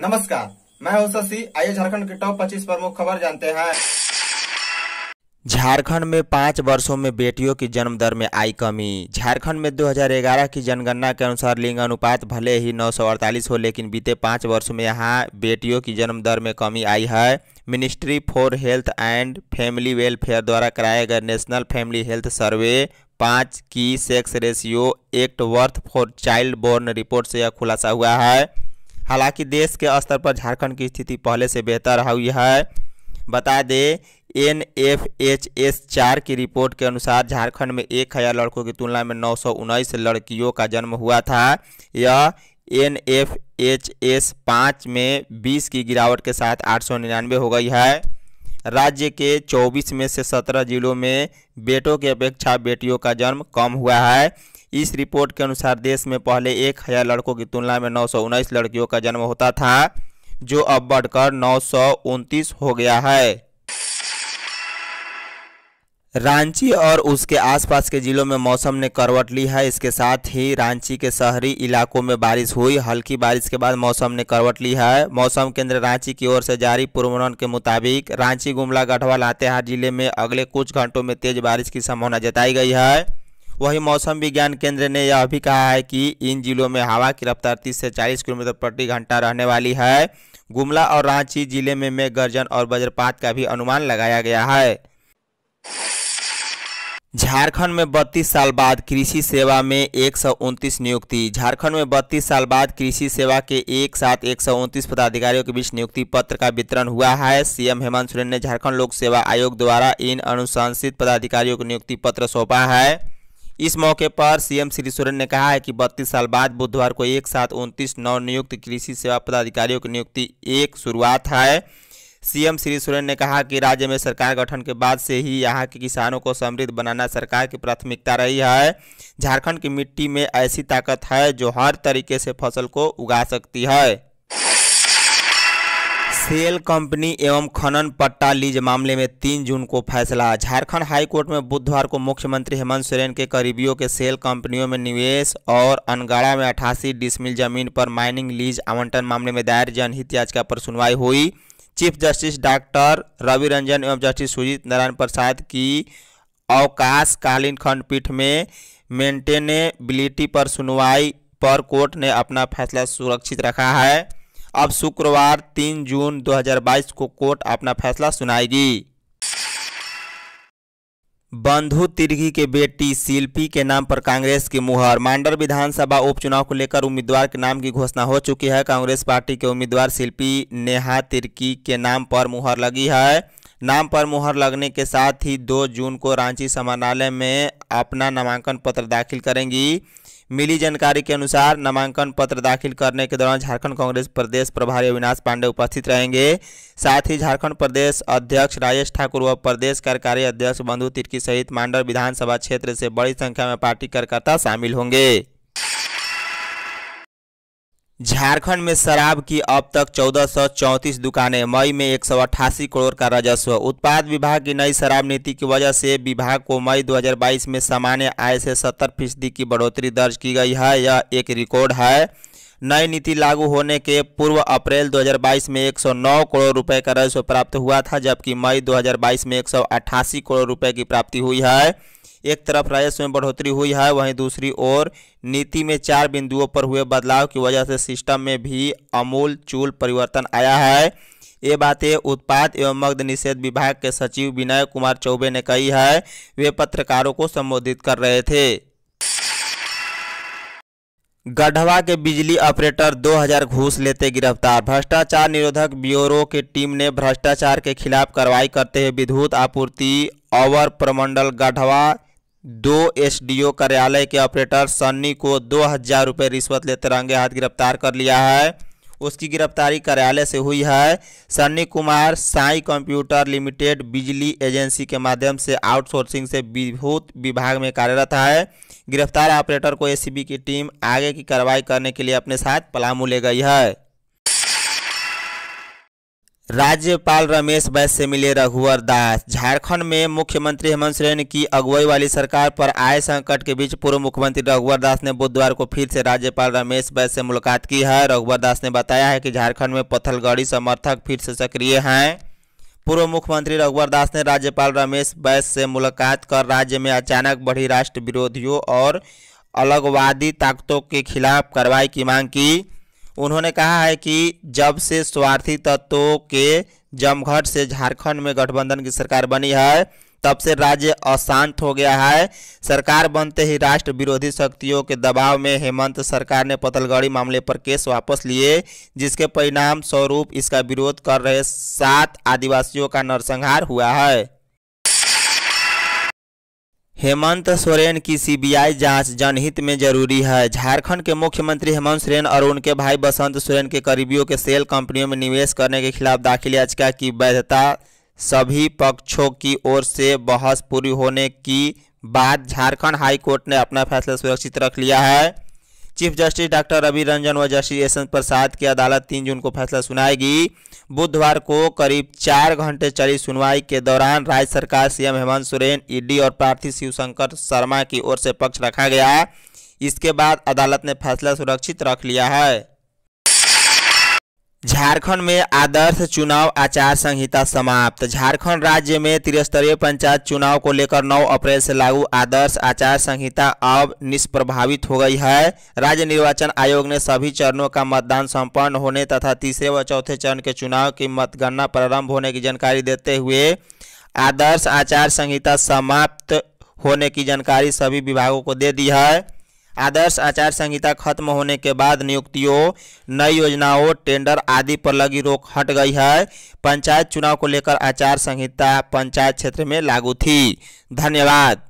नमस्कार मैं हूं शशि आइए झारखंड के टॉप 25 प्रमुख खबर जानते हैं झारखंड में पाँच वर्षों में बेटियों की जन्म दर में आई कमी झारखंड में 2011 की जनगणना के अनुसार लिंग अनुपात भले ही नौ हो लेकिन बीते पाँच वर्षों में यहाँ बेटियों की जन्म दर में कमी आई है ministry for health and family welfare द्वारा कराए गए नेशनल फैमिली हेल्थ सर्वे पाँच की sex ratio at birth for child born report से यह खुलासा हुआ है हालांकि देश के स्तर पर झारखंड की स्थिति पहले से बेहतर हुई है बता दें एन एफ एच एस चार की रिपोर्ट के अनुसार झारखंड में एक हज़ार लड़कों की तुलना में नौ सौ उन्नीस लड़कियों का जन्म हुआ था यह एन एफ एच एस पाँच में बीस की गिरावट के साथ आठ सौ निन्यानवे हो गई है राज्य के चौबीस में से सत्रह जिलों में बेटों की अपेक्षा बेटियों का जन्म कम हुआ है इस रिपोर्ट के अनुसार देश में पहले एक हज़ार लड़कों की तुलना में नौ लड़कियों का जन्म होता था जो अब बढ़कर नौ हो गया है रांची और उसके आसपास के ज़िलों में मौसम ने करवट ली है इसके साथ ही रांची के शहरी इलाकों में बारिश हुई हल्की बारिश के बाद मौसम ने करवट ली है मौसम केंद्र रांची की ओर से जारी पूर्वानुमान के मुताबिक रांची गुमला गढ़वा लातेहार जिले में अगले कुछ घंटों में तेज बारिश की संभावना जताई गई है वहीं मौसम विज्ञान केंद्र ने यह भी कहा है कि इन जिलों में हवा की रफ्तार तीस से चालीस किलोमीटर प्रति घंटा रहने वाली है गुमला और रांची जिले में मेघ गर्जन और वज्रपात का भी अनुमान लगाया गया है झारखंड में बत्तीस साल बाद कृषि सेवा में एक नियुक्ति झारखंड में बत्तीस साल बाद कृषि सेवा के एक साथ एक पदाधिकारियों के बीच नियुक्ति पत्र का वितरण हुआ है सीएम हेमंत सोरेन ने झारखंड लोक सेवा आयोग द्वारा इन अनुशंसित पदाधिकारियों को नियुक्ति पत्र सौंपा है इस मौके पर सीएम श्री सोरेन ने कहा है कि बत्तीस साल बाद बुधवार को एक साथ उनतीस नियुक्त कृषि सेवा पदाधिकारियों की नियुक्ति एक शुरुआत है सीएम श्री सोरेन ने कहा कि राज्य में सरकार गठन के बाद से ही यहाँ के किसानों को समृद्ध बनाना सरकार की प्राथमिकता रही है झारखंड की मिट्टी में ऐसी ताकत है जो हर तरीके से फसल को उगा सकती है सेल कंपनी एवं खनन पट्टा लीज मामले में तीन जून को फैसला झारखंड हाईकोर्ट में बुधवार को मुख्यमंत्री हेमंत सोरेन के करीबियों के सेल कंपनियों में निवेश और अनगाड़ा में अठासी डिसमिल जमीन पर माइनिंग लीज आवंटन मामले में दायर जनहित याचिका पर सुनवाई हुई chief justice doctor Ravi Ranjan एवं जस्टिस सुजीत नारायण प्रसाद की अवकाशकालीन खंडपीठ में मेंटेनेबिलिटी पर सुनवाई पर कोर्ट ने अपना फैसला सुरक्षित रखा है अब शुक्रवार तीन जून 2022 को कोर्ट अपना फैसला सुनाएगी बंधु तिर्गी के बेटी शिल्पी के नाम पर कांग्रेस की मुहर मांडर विधानसभा उपचुनाव को लेकर उम्मीदवार के नाम की घोषणा हो चुकी है कांग्रेस पार्टी के उम्मीदवार शिल्पी नेहा तिर्की के नाम पर मुहर लगी है नाम पर मुहर लगने के साथ ही 2 जून को रांची समानालय में अपना नामांकन पत्र दाखिल करेंगी मिली जानकारी के अनुसार नामांकन पत्र दाखिल करने के दौरान झारखंड कांग्रेस प्रदेश प्रभारी अविनाश पांडे उपस्थित रहेंगे साथ ही झारखंड प्रदेश अध्यक्ष राजेश ठाकुर व प्रदेश कार्यकारी अध्यक्ष बंधु तिर्की सहित मांडर विधानसभा क्षेत्र से बड़ी संख्या में पार्टी कार्यकर्ता शामिल होंगे झारखंड में शराब की अब तक चौदह दुकानें मई में एक करोड़ का राजस्व उत्पाद विभाग की नई शराब नीति की वजह से विभाग को मई 2022 में सामान्य आय से 70 फीसदी की बढ़ोतरी दर्ज की गई है यह एक रिकॉर्ड है नई नीति लागू होने के पूर्व अप्रैल 2022 में 109 करोड़ रुपए का राजस्व प्राप्त हुआ था जबकि मई दो में एक करोड़ रुपये की प्राप्ति हुई है एक तरफ राजस्व में बढ़ोतरी हुई है वहीं दूसरी ओर नीति में चार बिंदुओं पर हुए बदलाव की वजह से सिस्टम में भी अमूल चूल परिवर्तन आया है ये बातें उत्पाद एवं मग्ध निषेध विभाग के सचिव विनय कुमार चौबे ने कही है वे पत्रकारों को संबोधित कर रहे थे गढ़वा के बिजली ऑपरेटर 2000 घूस लेते गिरफ्तार भ्रष्टाचार निरोधक ब्यूरो की टीम ने भ्रष्टाचार के खिलाफ कार्रवाई करते हुए विद्युत आपूर्ति अवर प्रमंडल गढ़वा दो एसडीओ कार्यालय के ऑपरेटर सन्नी को दो हजार रुपये रिश्वत लेते रंगे हाथ गिरफ्तार कर लिया है उसकी गिरफ्तारी कार्यालय से हुई है सन्नी कुमार साई कंप्यूटर लिमिटेड बिजली एजेंसी के माध्यम से आउटसोर्सिंग से विभूत विभाग में कार्यरत है गिरफ्तार ऑपरेटर को एसीबी की टीम आगे की कार्रवाई करने के लिए अपने साथ पलामू ले गई है राज्यपाल रमेश बैस से मिले रघुवर दास झारखंड में मुख्यमंत्री हेमंत सोरेन की अगुवाई वाली सरकार पर आए संकट के बीच पूर्व मुख्यमंत्री रघुवर दास ने बुधवार को फिर से राज्यपाल रमेश बैस से मुलाकात की है रघुवर दास ने बताया है कि झारखंड में पथलगढ़ी समर्थक फिर से सक्रिय हैं पूर्व मुख्यमंत्री रघुवर दास ने राज्यपाल रमेश बैस से मुलाकात कर राज्य में अचानक बढ़ी राष्ट्र विरोधियों और अलगवादी ताकतों के खिलाफ कार्रवाई की मांग की उन्होंने कहा है कि जब से स्वार्थी तत्वों के जमघट से झारखंड में गठबंधन की सरकार बनी है तब से राज्य अशांत हो गया है सरकार बनते ही राष्ट्र विरोधी शक्तियों के दबाव में हेमंत सरकार ने पतलगड़ी मामले पर केस वापस लिए जिसके परिणाम स्वरूप इसका विरोध कर रहे सात आदिवासियों का नरसंहार हुआ है हेमंत सोरेन की सीबीआई जांच जनहित में जरूरी है झारखंड के मुख्यमंत्री हेमंत सोरेन और उनके भाई बसंत सोरेन के करीबियों के सेल कंपनियों में निवेश करने के खिलाफ दाखिल याचिका की वैधता सभी पक्षों की ओर से बहस पूरी होने की बाद झारखंड हाईकोर्ट ने अपना फैसला सुरक्षित रख लिया है chief justice doctor Ravi Ranjan व जस्टिस एस प्रसाद की अदालत तीन जून को फैसला सुनाएगी बुधवार को करीब चार घंटे चली सुनवाई के दौरान राज्य सरकार सीएम हेमंत सोरेन ईडी और प्रार्थी शिवशंकर शर्मा की ओर से पक्ष रखा गया इसके बाद अदालत ने फैसला सुरक्षित रख लिया है झारखंड में आदर्श चुनाव आचार संहिता समाप्त झारखंड राज्य में त्रिस्तरीय पंचायत चुनाव को लेकर 9 अप्रैल से लागू आदर्श आचार संहिता अब निष्प्रभावित हो गई है राज्य निर्वाचन आयोग ने सभी चरणों का मतदान संपन्न होने तथा तीसरे व चौथे चरण के चुनाव की मतगणना प्रारंभ होने की जानकारी देते हुए आदर्श आचार संहिता समाप्त होने की जानकारी सभी विभागों को दे दी है आदर्श आचार संहिता खत्म होने के बाद नियुक्तियों नई योजनाओं टेंडर आदि पर लगी रोक हट गई है पंचायत चुनाव को लेकर आचार संहिता पंचायत क्षेत्र में लागू थी धन्यवाद